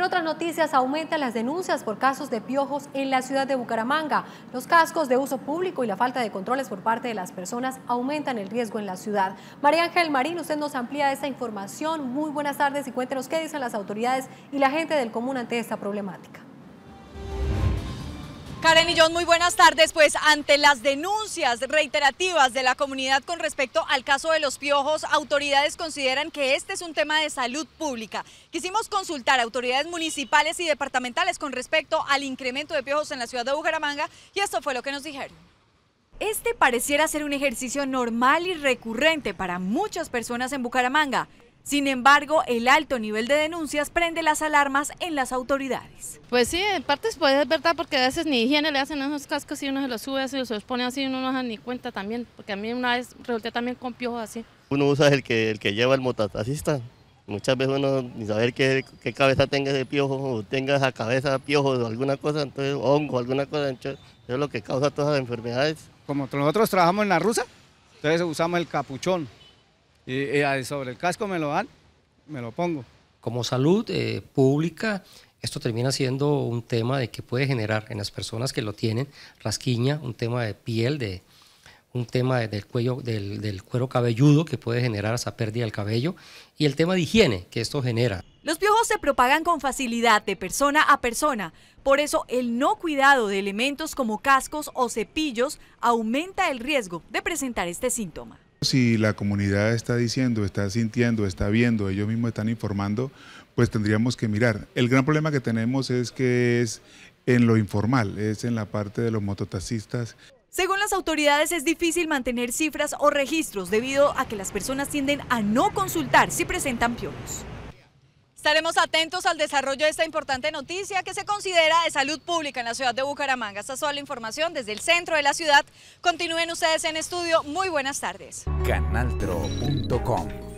En otras noticias, aumentan las denuncias por casos de piojos en la ciudad de Bucaramanga. Los cascos de uso público y la falta de controles por parte de las personas aumentan el riesgo en la ciudad. María Ángel Marín, usted nos amplía esta información. Muy buenas tardes y cuéntenos qué dicen las autoridades y la gente del común ante esta problemática. Karen y John, muy buenas tardes. Pues ante las denuncias reiterativas de la comunidad con respecto al caso de los piojos, autoridades consideran que este es un tema de salud pública. Quisimos consultar a autoridades municipales y departamentales con respecto al incremento de piojos en la ciudad de Bucaramanga y esto fue lo que nos dijeron. Este pareciera ser un ejercicio normal y recurrente para muchas personas en Bucaramanga. Sin embargo, el alto nivel de denuncias prende las alarmas en las autoridades. Pues sí, en partes puede es verdad, porque a veces ni higiene le hacen esos cascos y uno se los sube, se los pone así, uno no se da ni cuenta también, porque a mí una vez resulté también con piojos así. Uno usa el que, el que lleva el motatacista, muchas veces uno ni saber qué, qué, cabeza tenga ese piojo, o tenga esa cabeza piojo o alguna cosa, entonces hongo, alguna cosa, eso es lo que causa todas las enfermedades. Como nosotros trabajamos en la rusa, entonces usamos el capuchón, y, sobre el casco me lo dan, me lo pongo. Como salud eh, pública, esto termina siendo un tema de que puede generar en las personas que lo tienen rasquiña, un tema de piel, de un tema del cuello, del, del cuero cabelludo que puede generar esa pérdida del cabello y el tema de higiene que esto genera. Los piojos se propagan con facilidad de persona a persona, por eso el no cuidado de elementos como cascos o cepillos aumenta el riesgo de presentar este síntoma. Si la comunidad está diciendo, está sintiendo, está viendo, ellos mismos están informando, pues tendríamos que mirar. El gran problema que tenemos es que es en lo informal, es en la parte de los mototaxistas. Según las autoridades es difícil mantener cifras o registros debido a que las personas tienden a no consultar si presentan piolos. Estaremos atentos al desarrollo de esta importante noticia que se considera de salud pública en la ciudad de Bucaramanga. Esta es toda la información desde el centro de la ciudad. Continúen ustedes en estudio. Muy buenas tardes. Canaltro.com